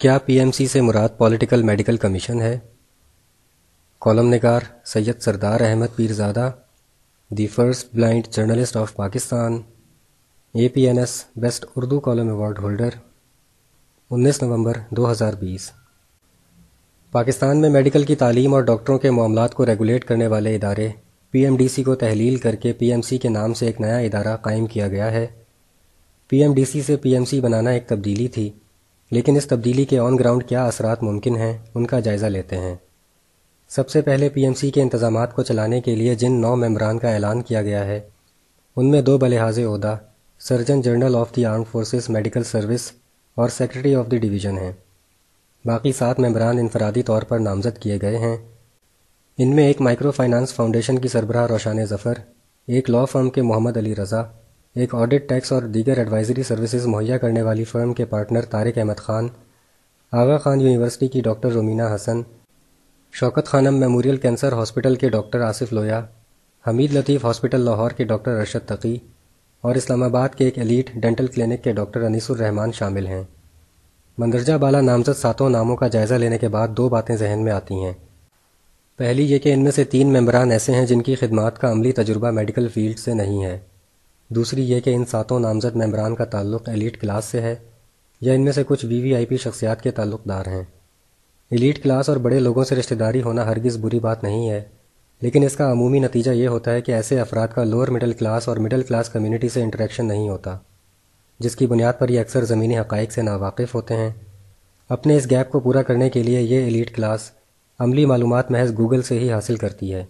क्या पीएमसी से मुराद पॉलिटिकल मेडिकल कमीशन है कॉलम नगार Syed Sardar Ahmad Pirzada the first blind journalist of Pakistan A P N S best Urdu column award holder 19 नवंबर 2020 पाकिस्तान में मेडिकल की तालीम और डॉक्टरों के मामला को रेगुलेट करने वाले इदारे पीएमडीसी को तहलील करके पीएमसी के नाम से एक नया इदारा कायम किया गया है पीएमडीसी से पीएमसी बनाना एक तब्दीली थी लेकिन इस तब्दीली के ऑन ग्राउंड क्या असरात मुमकिन हैं उनका जायज़ा लेते हैं सबसे पहले पीएमसी के इंतजाम को चलाने के लिए जिन नौ मेम्बरान का ऐलान किया गया है उनमें दो बलहाज उहदा surgeon general of the arm forces medical service और सेक्रेटरी ऑफ द डिवीज़न हैं बाकी सात मेम्बरान इनफरादी तौर पर नामजद किए गए हैं इनमें एक माइक्रो फाइनेंस फाउंडेशन की सरबराह रोशान ज़फ़र एक लॉ फर्म के मोहम्मद अली रज़ा एक ऑडिट टैक्स और दीगर एडवाइजरी सर्विसेज मुहैया करने वाली फर्म के पार्टनर तारिक अहमद खान आगा खान यूनिवर्सिटी की doctor Romina Hasan Shaukat Khanum memorial cancer hospital के डॉक्टर आसिफ लोया हमीद लतीफ़ हॉस्पिटल लाहौर के डॉक्टर अरशद तकी और इस्लामाबाद के एक एलीट डेंटल क्लिनिक के डॉक्टर अनीसुर रहमान शामिल हैं मंदरजा बाला नामजद सातों नामों का जायज़ा लेने के बाद दो बातें जहन में आती हैं पहली ये कि इनमें से तीन मेम्बरान ऐसे हैं जिनकी खिदमत का अमली तजुर्बा मेडिकल फील्ड से नहीं है दूसरी ये कि इन सातों नामजद मेम्बरान का ताल्लुक एलीट क्लास से है या इनमें से कुछ वी वी आई पी शख्सियात के ताल्लुकदार हैं एलीट क्लास और बड़े लोगों से रिश्तेदारी होना हरगिज़ बुरी बात नहीं है लेकिन इसका अमूमी नतीजा ये होता है कि ऐसे अफराद का लोअर मिडिल क्लास और मिडिल क्लास कम्युनिटी से इंटरेक्शन नहीं होता जिसकी बुनियाद पर ये अक्सर ज़मीनी हक़ से नावाकिफ़ होते हैं अपने इस गैप को पूरा करने के लिए ये एलीट क्लास अमली मालूम महज गूगल से ही हासिल करती है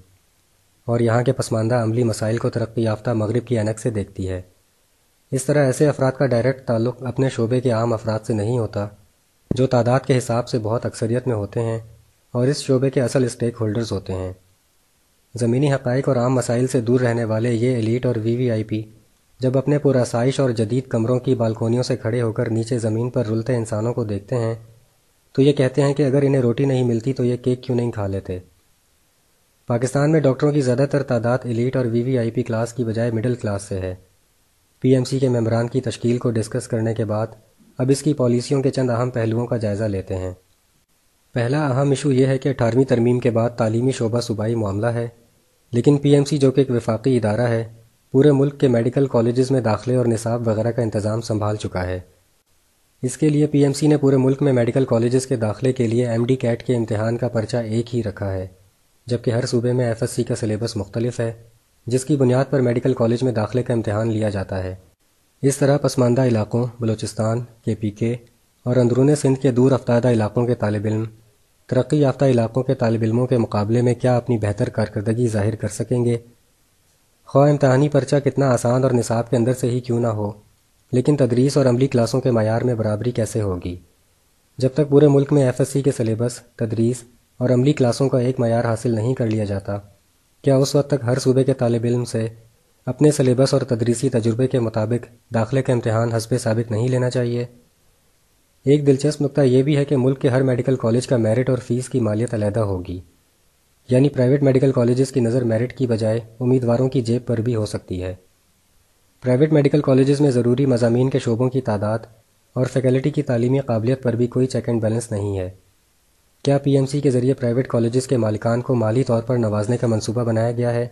और यहाँ के पसमानदा अमली मसाइल को तरक्की याफ्ता मगरब की अनक से देखती है इस तरह ऐसे अफराद का डायरेक्ट ताल्लुक अपने शोबे के आम अफराद से नहीं होता जो तादाद के हिसाब से बहुत अक्सरियत में होते हैं और इस शोबे के असल स्टेक होल्डर्स होते हैं ज़मीनी हक़ और आम मसाइल से दूर रहने वाले ये एलिट और वी वी आई पी जब अपने पुरासाइश और जदीद कमरों की बालकोनियों से खड़े होकर नीचे ज़मीन पर रुलते इंसानों को देखते हैं तो ये कहते हैं कि अगर इन्हें रोटी नहीं मिलती तो ये केक क्यों नहीं खा लेते पाकिस्तान में डॉक्टरों की ज़्यादातर तादाद इलीट और वीवीआईपी क्लास की बजाय मिडिल क्लास से है पीएमसी के मेम्बरान की तश्कील को डिस्कस करने के बाद अब इसकी पॉलिसियों के चंद अहम पहलुओं का जायज़ा लेते हैं पहला अहम इशू यह है कि अठारहवीं तरमीम के बाद तालीमी शोबा सूबाई मामला है लेकिन सी जो कि एक वफाकी इदारा है पूरे मुल्क के मेडिकल कॉलेज़ में दाखिले और निसाब वगैरह का इंतज़ाम संभाल चुका है इसके लिए पीएमसी ने पूरे मुल्क में मेडिकल कॉलेज़ के दाखिले के लिए एमडी कैट के इम्तहान का पर्चा एक ही रखा है जबकि हर सूबे में सी का सिलेबस मुख्तलिफ है जिसकी बुनियाद पर मेडिकल कॉलेज में दाखिले का इम्तहान लिया जाता है इस तरह पसमानदा इलाकों बलूचिस्तान के पी के और अंदरून सिंध के दूर अफ्तादा इलाकों के तालब इम तरक्की याफ्ता इलाकों के तालब इलमों के मुकाबले में क्या अपनी बेहतर कारकर्दगी जाहिर कर सकेंगे ख्वा इम्तहानी पर्चा कितना आसान और निसाब के अंदर से ही क्यों ना हो लेकिन तदरीस और अमली क्लासों के मैार में बराबरी कैसे होगी जब तक पूरे मुल्क में एफ एस सी के सिलेबस तदरीस और अमली क्लासों का एक मैार हासिल नहीं कर लिया जाता क्या उस वक्त तक हर सूबे के तालब इम से अपने सलेबस और तदरीसी तजुर्बे के मुताबिक दाखिले का इम्तहान हसब साबित नहीं लेना चाहिए एक दिलचस्प नुकता यह भी है कि मुल्क के हर मेडिकल कॉलेज का मेरिट और फ़ीस की मालियत अलहदा होगी यानी प्राइवेट मेडिकल कॉलेजेस की नज़र मेरिट की बजाय उम्मीदवारों की जेब पर भी हो सकती है प्राइवेट मेडिकल कॉलेजेस में ज़रूरी मजामी के शोबों की तादाद और फैकल्टी की तालीमी काबिलियत पर भी कोई चेक एंड बैलेंस नहीं है क्या पीएमसी के जरिए प्राइवेट कॉलेजेस के मालिकान को माली तौर पर नवाजने का मंसूबा बनाया गया है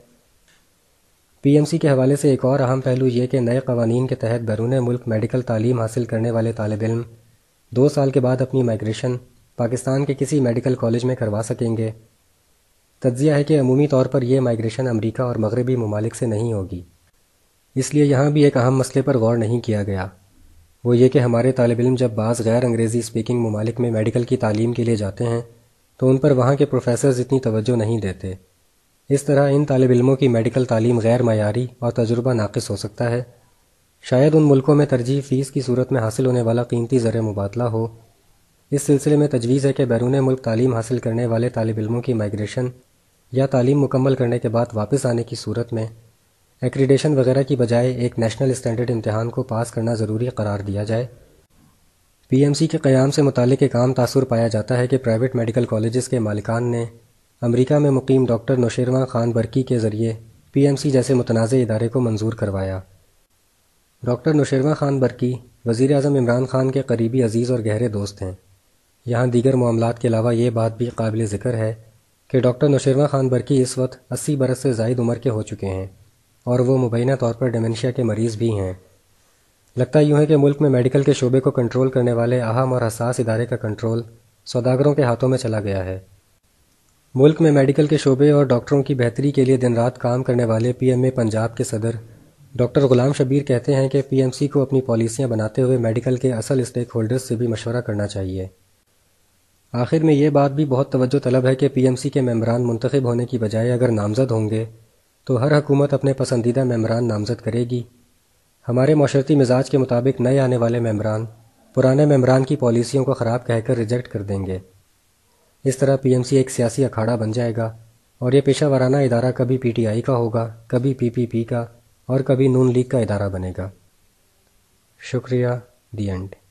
पीएमसी के हवाले से एक और अहम पहलू ये कि नए कवानीन के तहत बैरून मुल्क मेडिकल तालीम हासिल करने वाले तालब इम दो साल के बाद अपनी माइग्रेशन पाकिस्तान के किसी मेडिकल कॉलेज में करवा सकेंगे तज्जिया है कि अमूमी तौर पर यह माइग्रेशन अमरीका और मगरबी ममालिक से नहीं होगी इसलिए यहाँ भी एक अहम मसले पर गौर नहीं किया गया वो ये कि हमारे तालब इम जब बाज़ गैर अंग्रेज़ी स्पीकिंग ममालिक में मेडिकल की तालीम के लिए जाते हैं तो उन पर वहाँ के प्रोफेसर इतनी तवज्जो नहीं देते इस तरह इन तालब इलमों की मेडिकल तालीम गैर मैारी और तजुर्बा नाकस हो सकता है शायद उन मुल्कों में तरजीह फ़ीस की सूरत में हासिल होने वाला कीमती ज़र मुबादला हो इस सिलसिले में तजवीज़ है कि बैरून मुल्क तालीम हासिल करने वाले तालब इलमों की माइग्रेशन या तालीम मुकम्मल करने के बाद वापस आने की सूरत में एक्रीडेशन वगैरह की बजाय एक नेशनल स्टैंडर्ड इम्तहान को पास करना ज़रूरी करार दिया जाए पीएमसी के क़्याम से मुतक एक आम तासर पाया जाता है कि प्राइवेट मेडिकल कॉलेज़ के मालिकान ने अमरीका में मुकीम डॉक्टर नौशरवा खान बरकी के ज़रिए पीएमसी जैसे मुतनाज़ इदारे को मंजूर करवाया डॉक्टर नौशरवा खान बरकी वज़ी अजम इमरान खान के करीबी अजीज़ और गहरे दोस्त हैं यहाँ दीगर मामला के अलावा ये बात भी काबिल ज़िक्र है कि डॉक्टर नौशरवा खान बरकी इस वक्त अस्सी बरस से जायद उम्र के हो चुके हैं और वो मुबैना तौर पर डमेंशिया के मरीज़ भी हैं लगता यूँ है कि मुल्क में मेडिकल के शोबे को कंट्रोल करने वाले अहम और हसास इदारे का कंट्रोल सौदागरों के हाथों में चला गया है मुल्क में मेडिकल के शोबे और डॉक्टरों की बेहतरी के लिए दिन रात काम करने वाले पीएमए पंजाब के सदर डॉक्टर गुलाम शबीर कहते हैं कि पीएमसी को अपनी पॉलिसियां बनाते हुए मेडिकल के असल स्टेक होल्डर्स से भी मशवरा करना चाहिए आखिर में ये बात भी बहुत तवज्जो तलब है कि पीएमसी के मेम्बरान मुंतखब होने की बजाय अगर नामजद होंगे तो हर हुकूमत अपने पसंदीदा मम्बरान नामजद करेगी हमारे माशरती मिजाज के मुताबिक नए आने वाले मम्बरान पुराने मम्बरान की पॉलिसियों को ख़राब कहकर रिजेक्ट कर देंगे इस तरह पीएमसी एक सियासी अखाड़ा बन जाएगा और ये पेशा वाराना इदारा कभी पीटीआई का होगा कभी पीपीपी का और कभी नून लीग का इदारा बनेगा शुक्रिया दी एंड